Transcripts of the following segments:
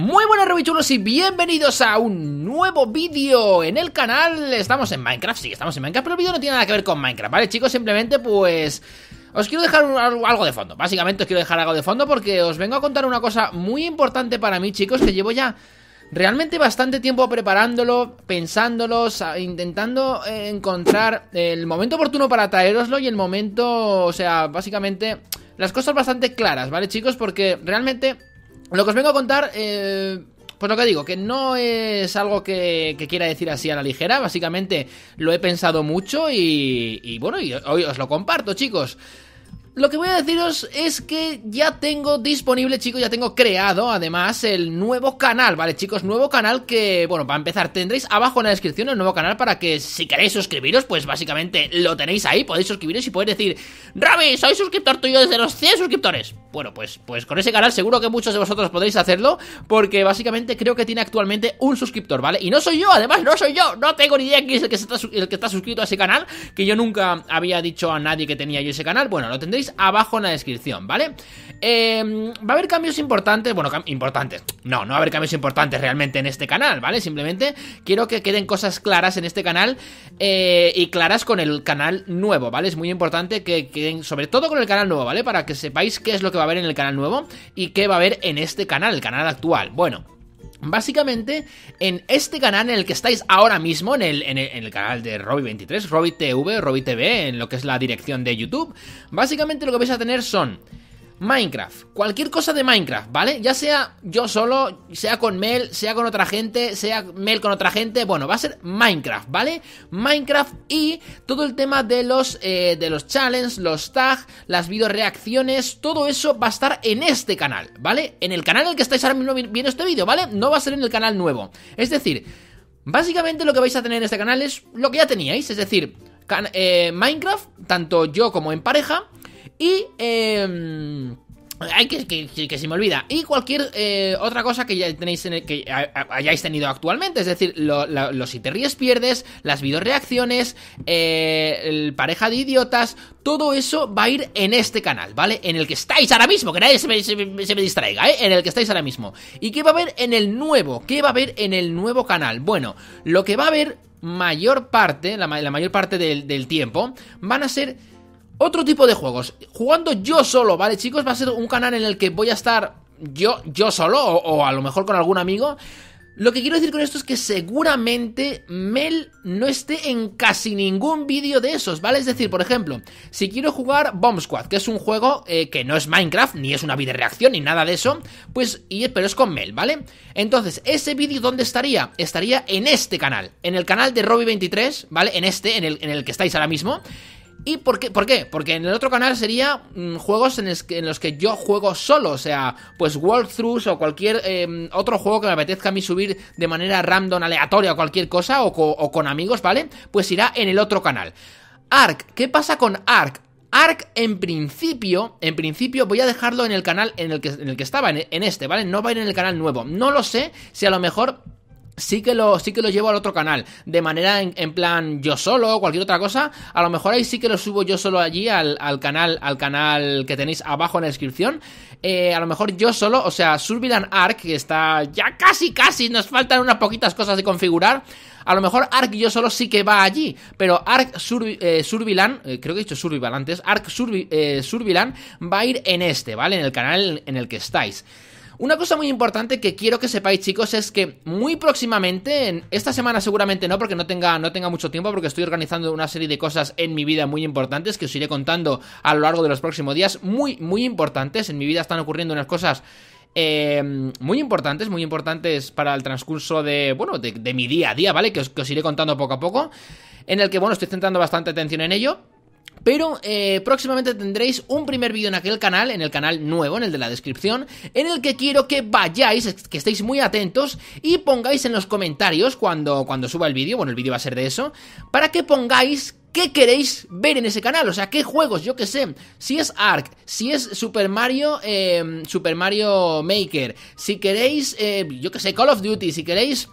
Muy buenas Rubichulos y bienvenidos a un nuevo vídeo en el canal Estamos en Minecraft, sí, estamos en Minecraft, pero el vídeo no tiene nada que ver con Minecraft, ¿vale chicos? Simplemente pues... Os quiero dejar algo de fondo, básicamente os quiero dejar algo de fondo porque os vengo a contar una cosa muy importante para mí chicos Que llevo ya realmente bastante tiempo preparándolo, pensándolo, intentando eh, encontrar el momento oportuno para traeroslo y el momento, o sea, básicamente las cosas bastante claras, ¿vale chicos? Porque realmente lo que os vengo a contar, eh, pues lo que digo, que no es algo que, quiera decir así a la ligera. Básicamente lo he pensado mucho y, bueno, y hoy os lo comparto, chicos lo que voy a deciros es que ya tengo disponible, chicos, ya tengo creado además el nuevo canal, ¿vale, chicos? Nuevo canal que, bueno, para empezar tendréis abajo en la descripción el nuevo canal para que si queréis suscribiros, pues básicamente lo tenéis ahí, podéis suscribiros y podéis decir, Rami, soy suscriptor tuyo desde los 100 suscriptores. Bueno, pues, pues con ese canal seguro que muchos de vosotros podéis hacerlo, porque básicamente creo que tiene actualmente un suscriptor, ¿vale? Y no soy yo, además no soy yo, no tengo ni idea quién es el que, está, el que está suscrito a ese canal, que yo nunca había dicho a nadie que tenía yo ese canal, bueno, lo tendréis abajo en la descripción, ¿vale? Eh, va a haber cambios importantes, bueno, importantes, no, no va a haber cambios importantes realmente en este canal, ¿vale? Simplemente quiero que queden cosas claras en este canal eh, y claras con el canal nuevo, ¿vale? Es muy importante que queden, sobre todo con el canal nuevo, ¿vale? Para que sepáis qué es lo que va a haber en el canal nuevo y qué va a haber en este canal, el canal actual. Bueno, Básicamente, en este canal en el que estáis ahora mismo, en el, en el, canal de robby 23 RobbyTv, RobbyTV, en lo que es la dirección de YouTube, básicamente lo que vais a tener son Minecraft, cualquier cosa de Minecraft, ¿vale? Ya sea yo solo, sea con Mel, sea con otra gente, sea Mel con otra gente, bueno, va a ser Minecraft, ¿vale? Minecraft y todo el tema de los, eh, de los challenges, los tags, las videoreacciones, todo eso va a estar en este canal, ¿vale? En el canal en el que estáis ahora viendo este vídeo, ¿vale? No va a ser en el canal nuevo. Es decir, básicamente lo que vais a tener en este canal es lo que ya teníais, es decir, eh, Minecraft, tanto yo como en pareja, y... Eh, Ay, que, se me olvida. Y cualquier eh, otra cosa que ya tenéis en que hayáis tenido actualmente. Es decir, los si te ríes pierdes, las videoreacciones, eh, el pareja de idiotas. Todo eso va a ir en este canal, ¿vale? En el que estáis ahora mismo. Que nadie se me, distraiga, ¿eh? En el que estáis ahora mismo. ¿Y qué va a haber en el nuevo? ¿Qué va a haber en el nuevo canal? Bueno, lo que va a haber mayor parte, la, mayor parte del tiempo, van a ser otro tipo de juegos. Jugando yo solo, ¿vale, chicos? Va a ser un canal en el que voy a estar yo, yo solo, o, a lo mejor con algún amigo. Lo que quiero decir con esto es que seguramente Mel no esté en casi ningún vídeo de esos, ¿vale? Es decir, por ejemplo, si quiero jugar Bomb Squad, que es un juego eh, que no es Minecraft, ni es una videoreacción, reacción, ni nada de eso, pues, y, pero es con Mel, ¿vale? Entonces, ¿ese vídeo dónde estaría? Estaría en este canal, en el canal de Robbie23, ¿vale? En este, en el, en el que estáis ahora mismo. ¿Y por qué? ¿Por qué? Porque en el otro canal sería mm, juegos en, los que yo juego solo, o sea, pues walkthroughs o cualquier em, otro juego que me apetezca a mí subir de manera random, aleatoria o cualquier cosa, o, con amigos, ¿vale? Pues irá en el otro canal. Ark, ¿qué pasa con Ark? Ark en principio, en principio voy a dejarlo en el canal en el que, en el que estaba, en, en este, ¿vale? No va a ir en el canal nuevo. No lo sé si a lo mejor sí que lo, sí que lo llevo al otro canal. De manera en, plan yo solo o cualquier otra cosa. A lo mejor ahí sí que lo subo yo solo allí al, al canal, al canal que tenéis abajo en la descripción. Eh, a lo mejor yo solo, o sea, Survilan Arc, que está ya casi casi, nos faltan unas poquitas cosas de configurar. A lo mejor Ark yo solo sí que va allí, pero Ark eh, Survilan, eh, creo que he dicho Survival antes, Ark Survilan va a ir en este, ¿vale? En el canal en el que estáis. Una cosa muy importante que quiero que sepáis, chicos, es que muy próximamente, esta semana seguramente no, porque no tenga, no tenga mucho tiempo, porque estoy organizando una serie de cosas en mi vida muy importantes que os iré contando a lo largo de los próximos días, muy, muy importantes. En mi vida están ocurriendo unas cosas eh, muy importantes, muy importantes para el transcurso de, bueno, de, mi día a día, ¿vale? que os, iré contando poco a poco, en el que, bueno, estoy centrando bastante atención en ello. Pero eh, próximamente tendréis un primer vídeo en aquel canal, en el canal nuevo, en el de la descripción, en el que quiero que vayáis, que estéis muy atentos y pongáis en los comentarios cuando, cuando suba el vídeo, bueno, el vídeo va a ser de eso, para que pongáis qué queréis ver en ese canal, o sea, qué juegos, yo qué sé, si es Ark, si es Super Mario, eh, Super Mario Maker, si queréis, eh, yo qué sé, Call of Duty, si queréis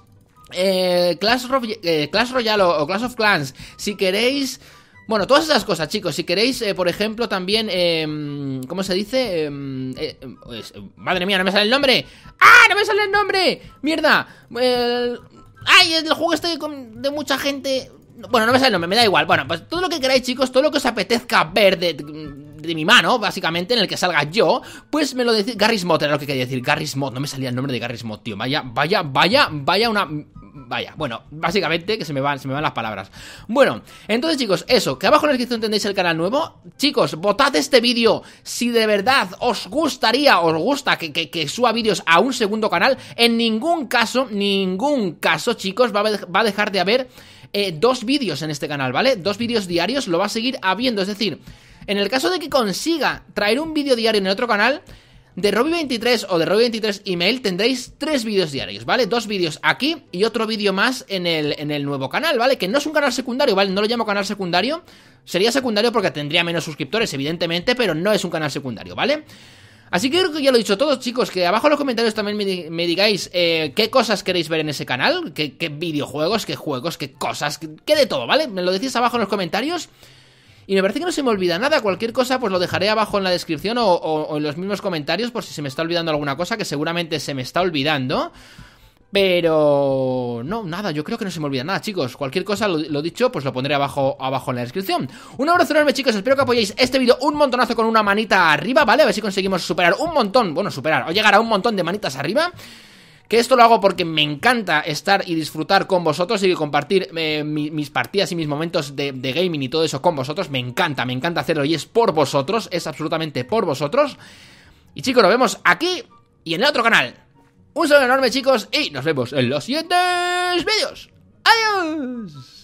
eh, Clash, Royale o Clash of Clans, si queréis... Bueno, todas esas cosas, chicos. Si queréis, eh, por ejemplo, también. Eh, ¿Cómo se dice? Em, eh, em, pues, madre mía, no me sale el nombre. ¡Ah! ¡No me sale el nombre! ¡Mierda! Eh, ¡Ay! El juego este de mucha gente. Bueno, no me sale el nombre, me da igual. Bueno, pues todo lo que queráis, chicos, todo lo que os apetezca ver de, de mi mano, básicamente, en el que salga yo, pues me lo decía Garry's era lo que quería decir, Garry's no me salía el nombre de Garry's tío, vaya, vaya, vaya, vaya una... Vaya, bueno, básicamente que se me van, se me van las palabras. Bueno, entonces chicos, eso, que abajo en la descripción tendréis el canal nuevo. Chicos, votad este vídeo si de verdad os gustaría, os gusta que, suba vídeos a un segundo canal. En ningún caso, ningún caso, chicos, va a, dejar de haber eh, dos vídeos en este canal, ¿vale? Dos vídeos diarios, lo va a seguir habiendo, es decir... En el caso de que consiga traer un vídeo diario en el otro canal, de Robbie 23 o de Robbie 23 email tendréis tres vídeos diarios, ¿vale? Dos vídeos aquí y otro vídeo más en el, en el nuevo canal, ¿vale? Que no es un canal secundario, ¿vale? No lo llamo canal secundario. Sería secundario porque tendría menos suscriptores, evidentemente, pero no es un canal secundario, ¿vale? Así que creo que ya lo he dicho todo, chicos. Que abajo en los comentarios también me, digáis eh, qué cosas queréis ver en ese canal, qué, videojuegos, qué juegos, qué cosas, qué de todo, ¿vale? Me lo decís abajo en los comentarios. Y me parece que no se me olvida nada. Cualquier cosa, pues lo dejaré abajo en la descripción o, en los mismos comentarios por si se me está olvidando alguna cosa, que seguramente se me está olvidando. Pero no, nada, yo creo que no se me olvida nada, chicos. Cualquier cosa, lo, dicho, pues lo pondré abajo, abajo en la descripción. Un abrazo enorme, chicos. Espero que apoyéis este vídeo un montonazo con una manita arriba, ¿vale? A ver si conseguimos superar un montón. Bueno, superar o llegar a un montón de manitas arriba. Que esto lo hago porque me encanta estar y disfrutar con vosotros y compartir eh, mis partidas y mis momentos de, de gaming y todo eso con vosotros. Me encanta, me encanta hacerlo y es por vosotros, es absolutamente por vosotros. Y chicos, nos vemos aquí y en el otro canal. Un saludo enorme, chicos, y nos vemos en los siguientes vídeos. ¡Adiós!